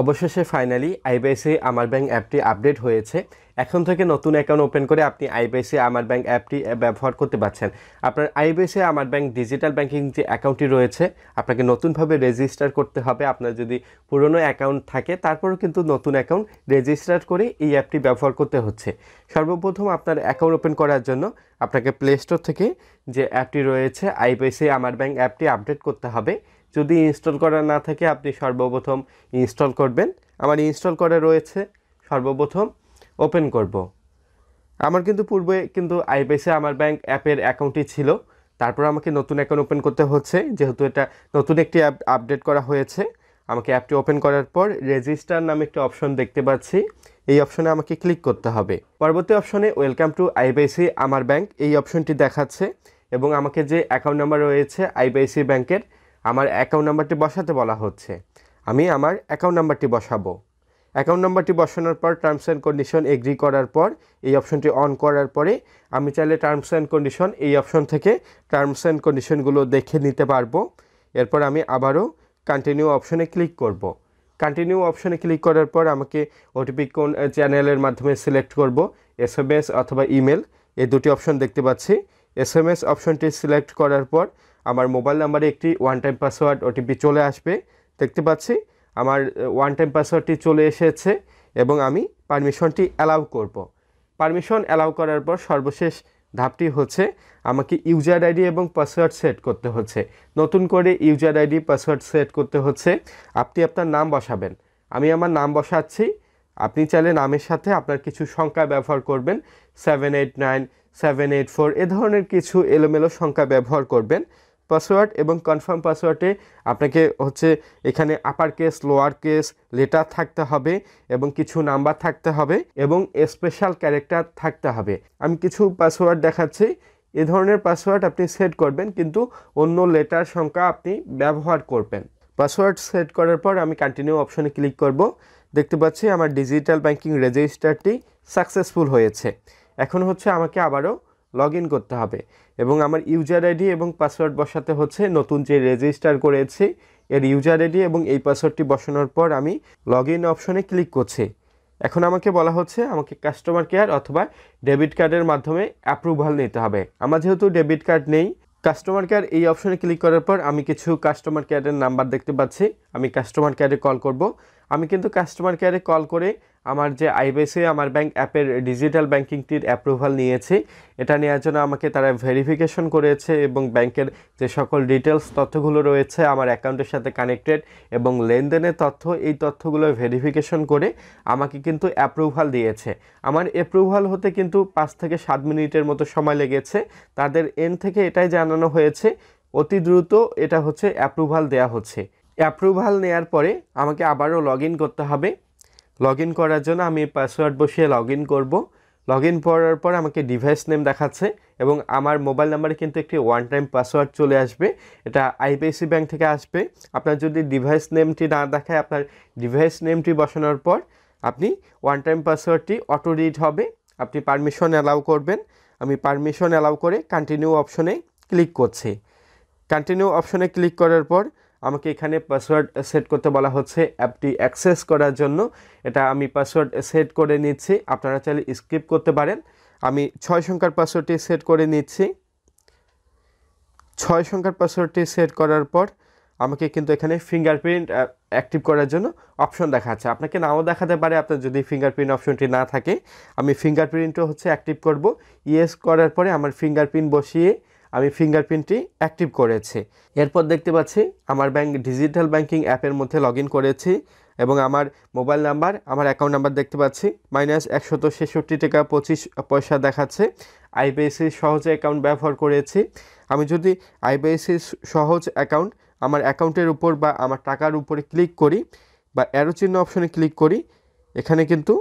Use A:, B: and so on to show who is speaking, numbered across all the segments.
A: অবশেষে ফাইনালি আইবিআইসি আমার ব্যাংক অ্যাপটি আপডেট হয়েছে এখন থেকে নতুন অ্যাকাউন্ট ওপেন করে আপনি আইবিআইসি আমার ব্যাংক অ্যাপটি ব্যবহার করতে পারছেন আপনার আইবিআইসি আমার ব্যাংক ডিজিটাল ব্যাংকিং যে অ্যাকাউন্টটি রয়েছে আপনাকে নতুনভাবে রেজিস্টার করতে হবে আপনার যদি পুরনো অ্যাকাউন্ট থাকে তারপরেও কিন্তু নতুন অ্যাকাউন্ট রেজিস্টার করে এই অ্যাপটি ব্যবহার করতে হচ্ছে সর্বপ্রথম আপনার অ্যাকাউন্ট ওপেন করার জন্য আপনাকে প্লে স্টোর থেকে যে অ্যাপটি রয়েছে আইবিআইসি আমার ব্যাংক অ্যাপটি আপডেট করতে হবে যদি ইনস্টল করা না থাকে আপনি সর্বপ্রথম ইনস্টল করবেন আমার ইনস্টল করা রয়েছে সর্বপ্রথম ওপেন করব। আমার কিন্তু পূর্বে কিন্তু আইপিএসে আমার ব্যাংক অ্যাপের অ্যাকাউন্টই ছিল তারপর আমাকে নতুন অ্যাকাউন্ট ওপেন করতে হচ্ছে যেহেতু এটা নতুন একটি অ্যাপ আপডেট করা হয়েছে আমাকে অ্যাপটি ওপেন করার পর রেজিস্টার নামে একটি অপশন দেখতে পাচ্ছি এই অপশনে আমাকে ক্লিক করতে হবে পরবর্তী অপশনে ওয়েলকাম টু আইবিআইসি আমার ব্যাংক এই অপশনটি দেখাচ্ছে এবং আমাকে যে অ্যাকাউন্ট নাম্বার রয়েছে আইবিআইসি ব্যাংকের আমার অ্যাকাউন্ট নাম্বারটি বসাতে বলা হচ্ছে আমি আমার অ্যাকাউন্ট নাম্বারটি বসাবো অ্যাকাউন্ট নাম্বারটি বসানোর পর টার্মস অ্যান্ড কন্ডিশন এগ্রি করার পর এই অপশনটি অন করার পরে আমি চাইলে টার্মস অ্যান্ড কন্ডিশন এই অপশন থেকে টার্মস অ্যান্ড কন্ডিশনগুলো দেখে নিতে পারবো এরপর আমি আবারও কন্টিনিউ অপশনে ক্লিক করব। কন্টিনিউ অপশনে ক্লিক করার পর আমাকে ওটিপি কোন চ্যানেলের মাধ্যমে সিলেক্ট করব এস অথবা ইমেল এই দুটি অপশন দেখতে পাচ্ছি এস এম এস অপশনটি সিলেক্ট করার পর আমার মোবাইল নাম্বারে একটি ওয়ান টাইম পাসওয়ার্ড ওটিপি চলে আসবে দেখতে পাচ্ছি আমার ওয়ান টাইম পাসওয়ার্ডটি চলে এসেছে এবং আমি পারমিশনটি অ্যালাউ করব। পারমিশন অ্যালাউ করার পর সর্বশেষ ধাপটি হচ্ছে আমাকে ইউজার আইডি এবং পাসওয়ার্ড সেট করতে হচ্ছে নতুন করে ইউজার আইডি পাসওয়ার্ড সেট করতে হচ্ছে আপনি আপনার নাম বসাবেন আমি আমার নাম বসাচ্ছি আপনি চাইলে নামের সাথে আপনার কিছু সংখ্যা ব্যবহার করবেন seven eight nine seven eight four এ ধরনের কিছু এলোমেলো সংখ্যা ব্যবহার করবেন পাসওয়ার্ড এবং কনফার্ম পাসওয়ার্ডে আপনাকে হচ্ছে এখানে upper case lower case letter থাকতে হবে এবং কিছু নাম্বার থাকতে হবে এবং স্পেশাল ক্যারেক্টার থাকতে হবে আমি কিছু পাসওয়ার্ড দেখাচ্ছি এ ধরনের পাসওয়ার্ড আপনি সেট করবেন কিন্তু অন্য লেটার সংখ্যা আপনি ব্যবহার করবেন পাসওয়ার্ড সেট করার পর আমি কন্টিনিউ অপশনে ক্লিক করব দেখতে পাচ্ছি আমার ডিজিটাল ব্যাংকিং রেজিস্টারটি সাকসেসফুল হয়েছে এখন হচ্ছে আমাকে আবারও লগ ইন করতে হবে এবং আমার ইউজার আইডি এবং পাসওয়ার্ড বসাতে হচ্ছে নতুন যে রেজিস্টার করেছি এর ইউজার আইডি এবং এই পাসওয়ার্ডটি বসানোর পর আমি লগ ইন অপশনে ক্লিক করছি এখন আমাকে বলা হচ্ছে আমাকে কাস্টমার কেয়ার অথবা ডেবিট কার্ডের মাধ্যমে অ্যাপ্রুভাল নিতে হবে আমার যেহেতু ডেবিট কার্ড নেই কাস্টমার কেয়ার এই অপশনে ক্লিক করার পর আমি কিছু কাস্টমার কেয়ারের নাম্বার দেখতে পাচ্ছি আমি কাস্টমার কেয়ারে কল করব আমি কিন্তু কাস্টমার কেয়ারে কল করে আমার যে আইবিসি আমার ব্যাংক অ্যাপের ডিজিটাল ব্যাংকিংটির অ্যাপ্রুভাল নিয়েছে এটা নেওয়ার জন্য আমাকে তারা ভেরিফিকেশন করেছে এবং ব্যাংকের যে সকল ডিটেলস তথ্যগুলো রয়েছে আমার অ্যাকাউন্টের সাথে কানেক্টেড এবং লেনদেনের তথ্য এই তথ্যগুলো ভেরিফিকেশন করে আমাকে কিন্তু অ্যাপ্রুভাল দিয়েছে আমার অ্যাপ্রুভাল হতে কিন্তু পাঁচ থেকে সাত মিনিটের মতো সময় লেগেছে তাদের এন থেকে এটাই জানানো হয়েছে অতি দ্রুত এটা হচ্ছে অ্যাপ্রুভাল দেয়া হচ্ছে অ্যাপ্রুভাল নেয়ার পরে আমাকে আবারও লগ করতে হবে লগ ইন করার জন্য আমি পাসওয়ার্ড বসিয়ে লগ ইন করবো লগ ইন করার পর আমাকে ডিভাইস নেম দেখাচ্ছে এবং আমার মোবাইল নাম্বারে কিন্তু একটি ওয়ান টাইম পাসওয়ার্ড চলে আসবে এটা আইপিআইসি ব্যাঙ্ক থেকে আসবে আপনার যদি ডিভাইস নেমটি না দেখায় আপনার ডিভাইস নেমটি বসানোর পর আপনি ওয়ান টাইম পাসওয়ার্ডটি অটো রিড হবে আপনি পারমিশন অ্যালাউ করবেন আমি পারমিশন অ্যালাউ করে কন্টিনিউ অপশনে ক্লিক করছি কন্টিনিউ অপশনে ক্লিক করার পর আমাকে এখানে পাসওয়ার্ড সেট করতে বলা হচ্ছে অ্যাপটি অ্যাক্সেস করার জন্য এটা আমি পাসওয়ার্ড সেট করে নিচ্ছি আপনারা চাইলে স্কিপ করতে পারেন আমি ছয় সংখ্যার পাসওয়ার্ডটি সেট করে নিচ্ছি ছয় সংখ্যার পাসওয়ার্ডটি সেট করার পর আমাকে কিন্তু এখানে ফিঙ্গারপ্রিন্ট অ্যাক্টিভ করার জন্য অপশন দেখাচ্ছে আপনাকে নাও দেখাতে পারে আপনার যদি ফিঙ্গারপ্রিন্ট অপশনটি না থাকে আমি ফিঙ্গারপ্রিন্টও হচ্ছে অ্যাক্টিভ করব ইয়েস করার পরে আমার ফিঙ্গারপ্রিন্ট বসিয়ে আমি ফিঙ্গারপ্রিন্টটি অ্যাক্টিভ করেছি এরপর দেখতে পাচ্ছি আমার ব্যাঙ্ক ডিজিটাল ব্যাঙ্কিং অ্যাপের মধ্যে লগ ইন করেছি এবং আমার মোবাইল নাম্বার আমার অ্যাকাউন্ট নাম্বার দেখতে পাচ্ছি মাইনাস একশত ছেষট্টি টাকা পঁচিশ পয়সা দেখাচ্ছে আইপিআইসি সহজ অ্যাকাউন্ট ব্যবহার করেছি আমি যদি আইপিআইসি সহজ অ্যাকাউন্ট আমার অ্যাকাউন্টের উপর বা আমার টাকার উপরে ক্লিক করি বা অ্যারোচিহ্ন অপশনে ক্লিক করি এখানে কিন্তু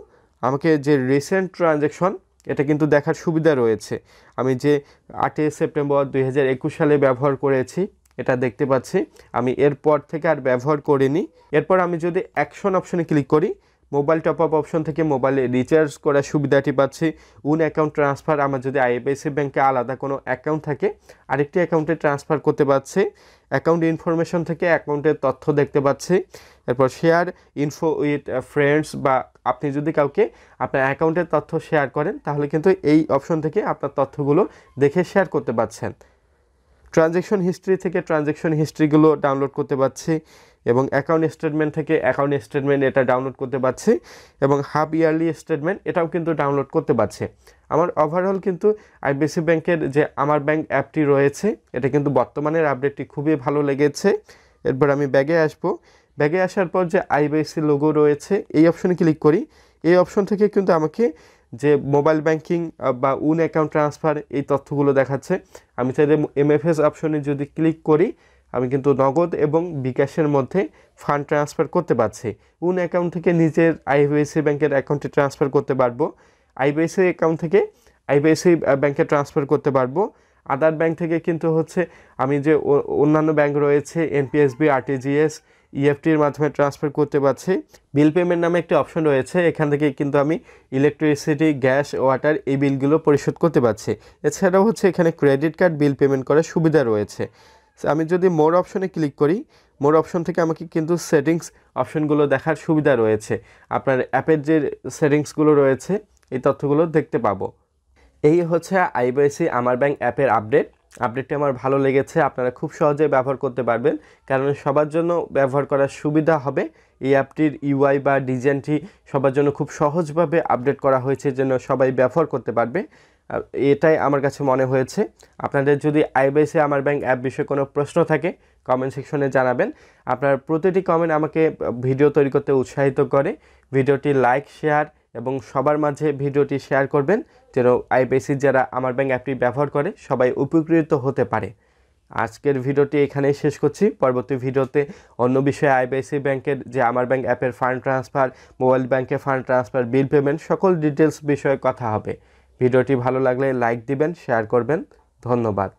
A: আমাকে যে রিসেন্ট ট্রানজ্যাকশন এটা কিন্তু দেখার সুবিধা রয়েছে আমি যে আটই সেপ্টেম্বর দুই সালে ব্যবহার করেছি এটা দেখতে পাচ্ছি আমি এরপর থেকে আর ব্যবহার করিনি এরপর আমি যদি অ্যাকশন অপশনে ক্লিক করি মোবাইল টপ আপ অপশন থেকে মোবাইলে রিচার্জ করার সুবিধাটি পাচ্ছি উন অ্যাকাউন্ট ট্রান্সফার আমার যদি আইএফআইসি ব্যাংকে আলাদা কোনো অ্যাকাউন্ট থাকে আরেকটি অ্যাকাউন্টে ট্রান্সফার করতে পারছি অ্যাকাউন্ট ইনফরমেশন থেকে অ্যাকাউন্টের তথ্য দেখতে পাচ্ছি এরপর শেয়ার ইনফো উইথ ফ্রেন্ডস বা আপনি যদি কাউকে আপনার অ্যাকাউন্টের তথ্য শেয়ার করেন তাহলে কিন্তু এই অপশন থেকে আপনার তথ্যগুলো দেখে শেয়ার করতে পারছেন ট্রানজ্যাকশন হিস্ট্রি থেকে ট্রানজ্যাকশন হিস্ট্রিগুলো ডাউনলোড করতে পারছি এবং অ্যাকাউন্ট স্টেটমেন্ট থেকে অ্যাকাউন্ট স্টেটমেন্ট এটা ডাউনলোড করতে পারছি এবং হাফ ইয়ারলি স্টেটমেন্ট এটাও কিন্তু ডাউনলোড করতে পারছে আমার ওভারঅল কিন্তু আইবিসি ব্যাংকের যে আমার ব্যাংক অ্যাপটি রয়েছে এটা কিন্তু বর্তমানের আপডেটটি খুবই ভালো লেগেছে এরপর আমি ব্যাগে আসবো ব্যাগে আসার পর যে আইবিসি লোগো রয়েছে এই অপশনে ক্লিক করি এই অপশন থেকে কিন্তু আমাকে যে মোবাইল ব্যাংকিং বা উন অ্যাকাউন্ট ট্রান্সফার এই তথ্যগুলো দেখাচ্ছে আমি চাইলে এমএফএস অপশনে যদি ক্লিক করি আমি কিন্তু নগদ এবং বিকাশের মধ্যে ফান্ড ট্রান্সফার করতে পারছি উন অ্যাকাউন্ট থেকে নিজের আইবিআইসি e ব্যাংকের অ্যাকাউন্টে ট্রান্সফার করতে পারবো আইবিআইসি অ্যাকাউন্ট e থেকে আইবিআইসি e ব্যাংকে ট্রান্সফার করতে পারবো আদার ব্যাংক থেকে কিন্তু হচ্ছে আমি যে অন্যান্য ব্যাংক রয়েছে এনপিএসবি আরটিজিএস ইএফটির মাধ্যমে ট্রান্সফার করতে পারছি বিল পেমেন্ট নামে একটি অপশন রয়েছে এখান থেকে কিন্তু আমি ইলেকট্রিসিটি গ্যাস ওয়াটার এই বিলগুলো পরিশোধ করতে পারছি এছাড়াও হচ্ছে এখানে ক্রেডিট কার্ড বিল পেমেন্ট করার সুবিধা রয়েছে আমি যদি মোর অপশনে ক্লিক করি মোর অপশন থেকে আমাকে কিন্তু সেটিংস অপশনগুলো দেখার সুবিধা রয়েছে আপনার অ্যাপের যে সেটিংসগুলো রয়েছে এই তথ্যগুলো দেখতে পাবো এই হচ্ছে আইবিআইসি আমার ব্যাঙ্ক অ্যাপের আপডেট আপডেটটি আমার ভালো লেগেছে আপনারা খুব সহজে ব্যবহার করতে পারবেন কারণ সবার জন্য ব্যবহার করার সুবিধা হবে এই অ্যাপটির ইউআই বা ডিজাইনটি সবার জন্য খুব সহজভাবে আপডেট করা হয়েছে যেন সবাই ব্যবহার করতে পারবে এটাই আমার কাছে মনে হয়েছে আপনাদের যদি আইবিআইসি আমার ব্যাংক অ্যাপ বিষয়ে কোনো প্রশ্ন থাকে কমেন্ট সেকশনে জানাবেন আপনার প্রতিটি কমেন্ট আমাকে ভিডিও তৈরি করতে উৎসাহিত করে ভিডিওটি লাইক শেয়ার এবং সবার মাঝে ভিডিওটি শেয়ার করবেন যেন আইবিআইসি যারা আমার ব্যাংক অ্যাপটি ব্যবহার করে সবাই উপকৃত হতে পারে আজকের ভিডিওটি এখানেই শেষ করছি পরবর্তী ভিডিওতে অন্য বিষয়ে আইবিআইসি ব্যাংকের যে আমার ব্যাংক অ্যাপের ফান্ড ট্রান্সফার মোবাইল ব্যাংকে ফান্ড ট্রান্সফার বিল পেমেন্ট সকল ডিটেলস বিষয়ে কথা হবে ভিডিওটি ভালো লাগলে লাইক দিবেন শেয়ার করবেন ধন্যবাদ